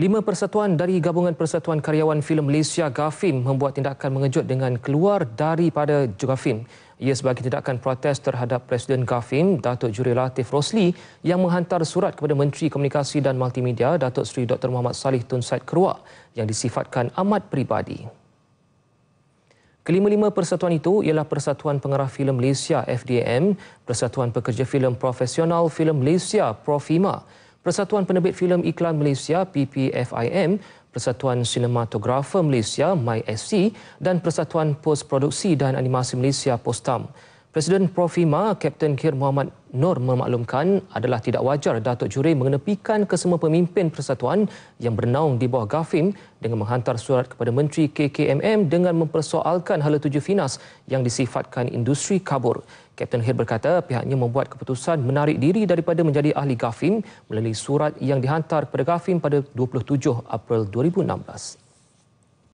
Lima persatuan dari Gabungan Persatuan Karyawan Filem Malaysia Gafim membuat tindakan mengejut dengan keluar daripada Gafim. Ia sebagai tindakan protes terhadap Presiden Gafim, Datuk Juri Latif Rosli yang menghantar surat kepada Menteri Komunikasi dan Multimedia, Datuk Seri Dr. Muhammad Salih Tun Said Keruak yang disifatkan amat peribadi. Kelima-lima persatuan itu ialah Persatuan Pengarah Filem Malaysia FDM, Persatuan Pekerja Filem Profesional Filem Malaysia Profima, Persatuan Penerbit Filem Iklan Malaysia PPFIM, Persatuan Sinematografer Malaysia MySC dan Persatuan Post Produksi dan Animasi Malaysia Postam. Presiden Profima Kapten Kir Muhammad Nur memaklumkan adalah tidak wajar Datuk Juri mengenepikan kesemua pemimpin persatuan yang bernaung di bawah Gafim dengan menghantar surat kepada Menteri KKMM dengan mempersoalkan hala tujuh finas yang disifatkan industri kabur. Kapten Kir berkata pihaknya membuat keputusan menarik diri daripada menjadi ahli Gafim melalui surat yang dihantar kepada Gafim pada 27 April 2016.